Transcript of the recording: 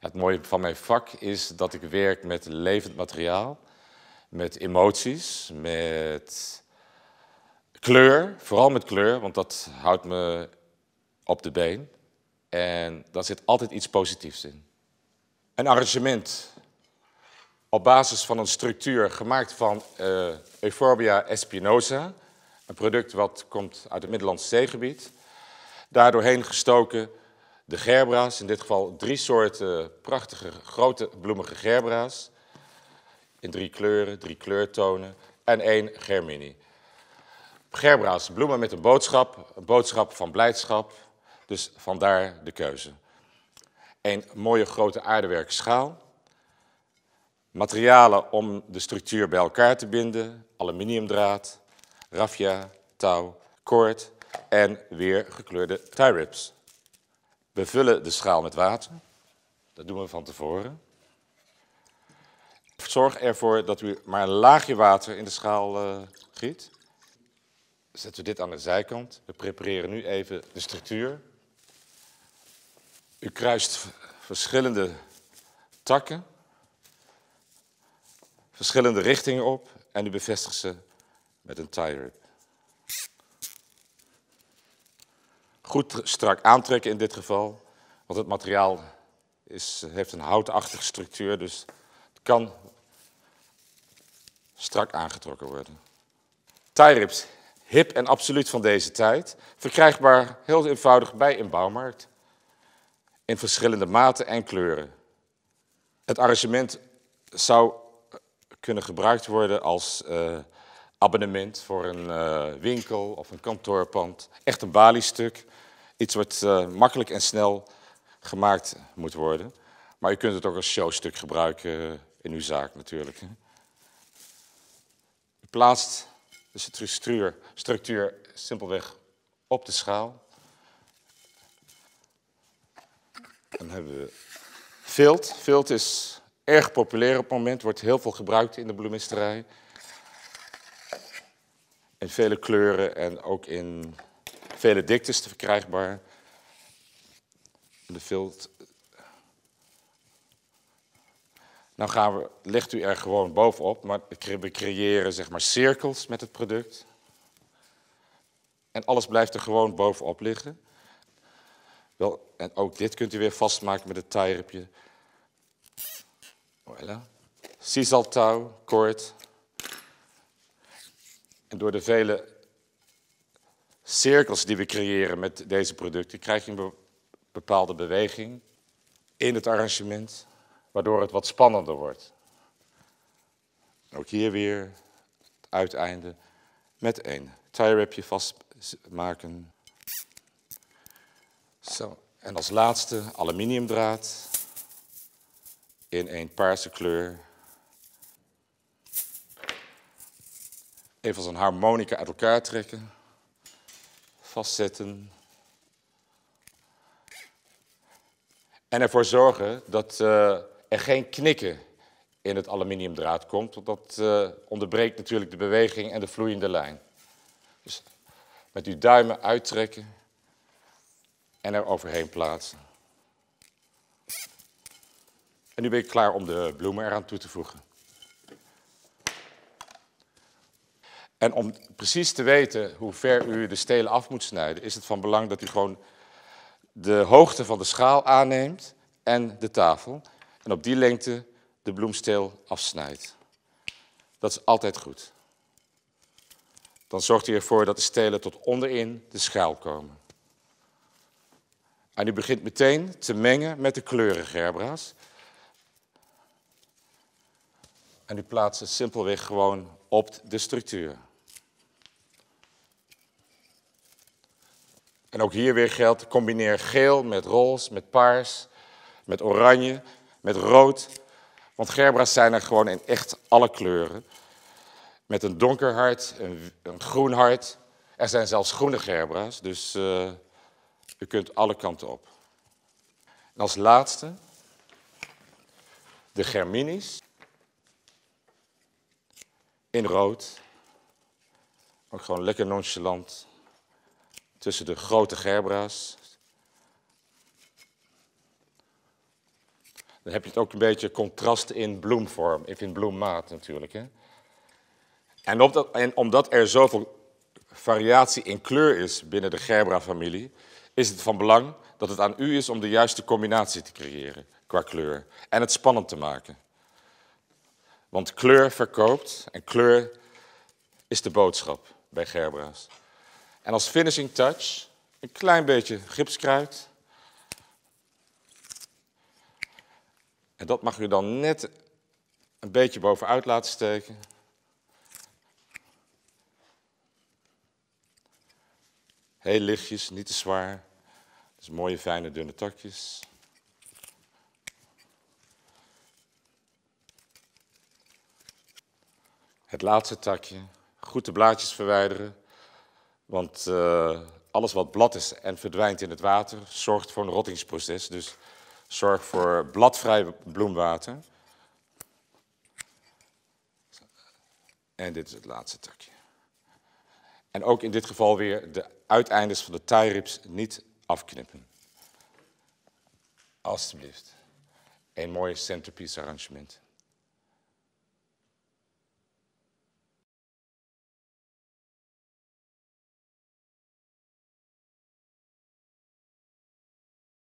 Het mooie van mijn vak is dat ik werk met levend materiaal, met emoties, met kleur, vooral met kleur, want dat houdt me op de been. En daar zit altijd iets positiefs in. Een arrangement op basis van een structuur gemaakt van uh, Euphorbia espinosa, een product wat komt uit het Middellandse zeegebied. Daardoorheen gestoken de gerbra's, in dit geval drie soorten prachtige grote bloemige gerbra's. In drie kleuren, drie kleurtonen en één germini. Gerbra's, bloemen met een boodschap, een boodschap van blijdschap, dus vandaar de keuze. Een mooie grote aardewerk schaal. Materialen om de structuur bij elkaar te binden, aluminiumdraad, raffia, touw, koord en weer gekleurde tie-rips. We vullen de schaal met water. Dat doen we van tevoren. Zorg ervoor dat u maar een laagje water in de schaal eh, giet. Zetten we dit aan de zijkant. We prepareren nu even de structuur. U kruist verschillende takken, verschillende richtingen op en u bevestigt ze met een tie goed strak aantrekken in dit geval. Want het materiaal is, heeft een houtachtige structuur, dus het kan strak aangetrokken worden. tie hip en absoluut van deze tijd. Verkrijgbaar heel eenvoudig bij een bouwmarkt. In verschillende maten en kleuren. Het arrangement zou kunnen gebruikt worden als eh, abonnement voor een eh, winkel of een kantoorpand. Echt een baliestuk. Iets wat eh, makkelijk en snel gemaakt moet worden. Maar u kunt het ook als showstuk gebruiken eh, in uw zaak natuurlijk. Hè. U plaatst de structuur, structuur simpelweg op de schaal. Dan hebben we vilt. Vilt is erg populair op het moment, wordt heel veel gebruikt in de bloemisterij in vele kleuren en ook in vele diktes te verkrijgbaar. De vilt. Nou gaan we, u er gewoon bovenop, maar we creëren zeg maar cirkels met het product. En alles blijft er gewoon bovenop liggen. Wel, en ook dit kunt u weer vastmaken met het tijrepje. Voilà. Sisaltouw, kort, en door de vele cirkels die we creëren met deze producten, krijg je een bepaalde beweging in het arrangement, waardoor het wat spannender wordt. Ook hier weer het uiteinde met één tie wrapje vastmaken. Zo. En als laatste aluminiumdraad in een paarse kleur. even als een harmonica uit elkaar trekken, vastzetten. En ervoor zorgen dat eh, er geen knikken in het aluminiumdraad komt, want dat eh, onderbreekt natuurlijk de beweging en de vloeiende lijn. Dus met uw duimen uittrekken en er overheen plaatsen. En nu ben ik klaar om de bloemen eraan toe te voegen. En om precies te weten hoe ver u de stelen af moet snijden, is het van belang dat u gewoon de hoogte van de schaal aanneemt en de tafel. En op die lengte de bloemsteel afsnijdt. Dat is altijd goed. Dan zorgt u ervoor dat de stelen tot onderin de schaal komen. En u begint meteen te mengen met de kleuren, gerbra's. En u plaatst het simpelweg gewoon op de structuur. En ook hier weer geldt, combineer geel met roze, met paars, met oranje, met rood. Want gerbra's zijn er gewoon in echt alle kleuren. Met een donker hart, een, een groen hart. Er zijn zelfs groene gerbra's, dus uh, u kunt alle kanten op. En als laatste, de germinis. In rood. Ook gewoon lekker nonchalant tussen de grote gerbra's. Dan heb je het ook een beetje contrast in bloemvorm, in bloemmaat natuurlijk. Hè? En, omdat, en omdat er zoveel variatie in kleur is binnen de gerbra-familie, is het van belang dat het aan u is om de juiste combinatie te creëren qua kleur en het spannend te maken. Want kleur verkoopt en kleur is de boodschap bij gerbra's. En als finishing touch een klein beetje gipskruid. En dat mag u dan net een beetje bovenuit laten steken. Heel lichtjes, niet te zwaar. Dus mooie, fijne, dunne takjes. Het laatste takje. Goed de blaadjes verwijderen. Want eh, alles wat blad is en verdwijnt in het water, zorgt voor een rottingsproces. Dus zorg voor bladvrij bloemwater. En dit is het laatste takje. En ook in dit geval weer de uiteindes van de tijrips niet afknippen. Alsjeblieft. Een mooi centerpiece arrangement.